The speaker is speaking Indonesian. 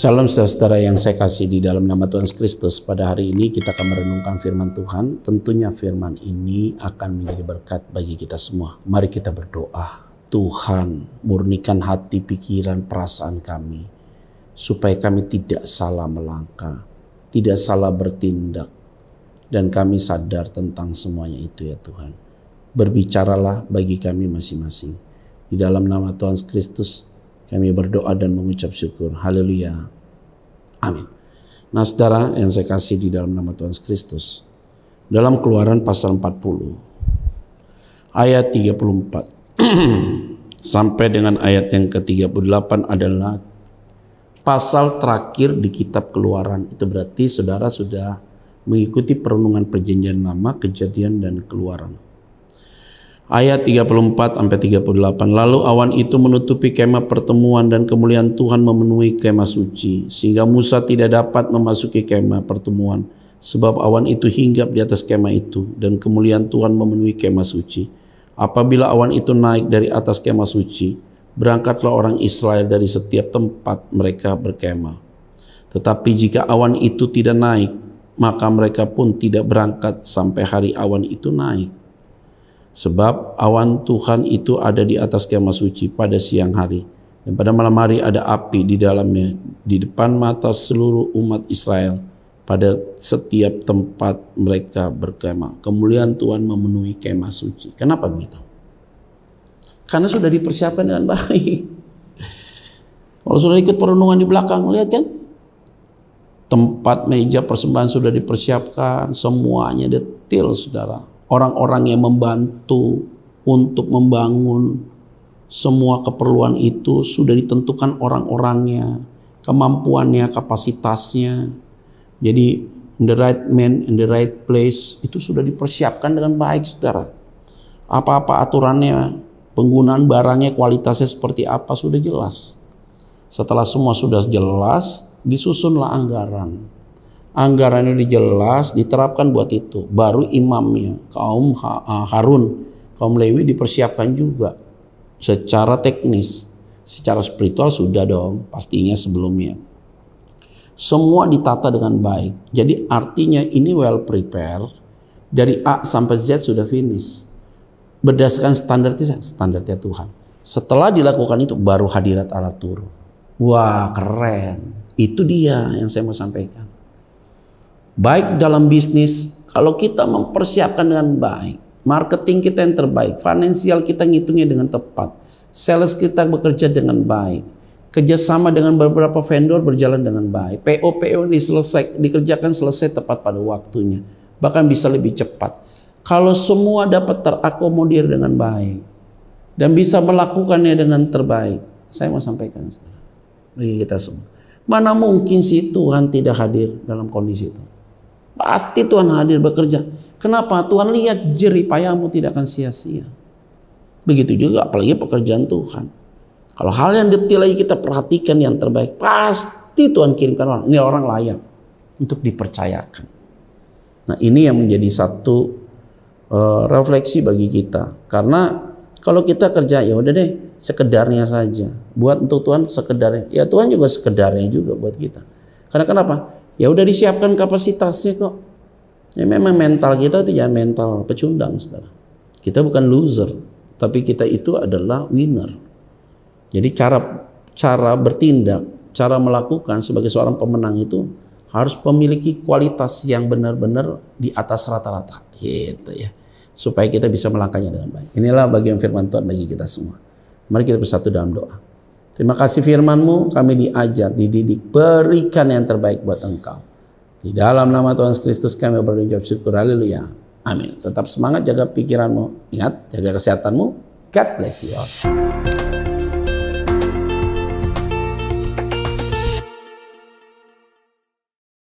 Salam saudara yang saya kasih di dalam nama Tuhan Kristus. Pada hari ini kita akan merenungkan firman Tuhan. Tentunya firman ini akan menjadi berkat bagi kita semua. Mari kita berdoa. Tuhan, murnikan hati, pikiran, perasaan kami. Supaya kami tidak salah melangkah, tidak salah bertindak. Dan kami sadar tentang semuanya itu ya Tuhan. Berbicaralah bagi kami masing-masing. Di dalam nama Tuhan Kristus, kami berdoa dan mengucap syukur. Haleluya. Amin. Nah saudara yang saya kasih di dalam nama Tuhan Kristus. Dalam keluaran pasal 40. Ayat 34. sampai dengan ayat yang ke-38 adalah pasal terakhir di kitab keluaran. Itu berarti saudara sudah mengikuti perenungan perjanjian lama, kejadian, dan keluaran. Ayat 34 sampai 38. Lalu awan itu menutupi kemah pertemuan dan kemuliaan Tuhan memenuhi kemah suci sehingga Musa tidak dapat memasuki kemah pertemuan sebab awan itu hinggap di atas kemah itu dan kemuliaan Tuhan memenuhi kemah suci. Apabila awan itu naik dari atas kemah suci, berangkatlah orang Israel dari setiap tempat mereka berkemah. Tetapi jika awan itu tidak naik, maka mereka pun tidak berangkat sampai hari awan itu naik. Sebab awan Tuhan itu ada di atas kemah suci pada siang hari. Dan pada malam hari ada api di dalamnya, di depan mata seluruh umat Israel pada setiap tempat mereka berkemah. Kemuliaan Tuhan memenuhi kemah suci. Kenapa begitu? Karena sudah dipersiapkan dengan baik. Kalau sudah ikut perenungan di belakang, lihat kan? Tempat meja persembahan sudah dipersiapkan, semuanya detail saudara orang-orang yang membantu untuk membangun semua keperluan itu sudah ditentukan orang-orangnya, kemampuannya, kapasitasnya. Jadi in the right man in the right place itu sudah dipersiapkan dengan baik saudara. Apa-apa aturannya, penggunaan barangnya, kualitasnya seperti apa sudah jelas. Setelah semua sudah jelas, disusunlah anggaran anggarannya ini jelas diterapkan buat itu baru imamnya kaum Harun kaum Lewi dipersiapkan juga secara teknis secara spiritual sudah dong pastinya sebelumnya semua ditata dengan baik jadi artinya ini well prepare dari A sampai Z sudah finish berdasarkan standar standarnya Tuhan setelah dilakukan itu baru hadirat Allah turun wah keren itu dia yang saya mau sampaikan baik dalam bisnis, kalau kita mempersiapkan dengan baik, marketing kita yang terbaik, finansial kita ngitungnya dengan tepat, sales kita bekerja dengan baik, kerjasama dengan beberapa vendor berjalan dengan baik, PO PO diselesai, dikerjakan selesai tepat pada waktunya, bahkan bisa lebih cepat. Kalau semua dapat terakomodir dengan baik dan bisa melakukannya dengan terbaik, saya mau sampaikan bagi kita semua. Mana mungkin si Tuhan tidak hadir dalam kondisi itu? Pasti Tuhan hadir bekerja. Kenapa? Tuhan lihat jerih payahmu tidak akan sia-sia. Begitu juga apalagi pekerjaan Tuhan. Kalau hal yang detil lagi kita perhatikan yang terbaik. Pasti Tuhan kirimkan orang. Ini orang layak untuk dipercayakan. Nah ini yang menjadi satu uh, refleksi bagi kita. Karena kalau kita kerja ya udah deh sekedarnya saja. Buat untuk Tuhan sekedarnya. Ya Tuhan juga sekedarnya juga buat kita. Karena kenapa? Ya udah disiapkan kapasitasnya kok. Ya memang mental kita itu ya mental pecundang, saudara. Kita bukan loser, tapi kita itu adalah winner. Jadi cara cara bertindak, cara melakukan sebagai seorang pemenang itu harus memiliki kualitas yang benar-benar di atas rata-rata. Gitu ya. Supaya kita bisa melangkahnya dengan baik. Inilah bagian firman Tuhan bagi kita semua. Mari kita bersatu dalam doa. Terima kasih firman-Mu, kami diajar, dididik, berikan yang terbaik buat Engkau. Di dalam nama Tuhan Kristus kami berdoa syukur, haleluya. Amin. Tetap semangat, jaga pikiranmu. Ingat, jaga kesehatanmu. God bless you all.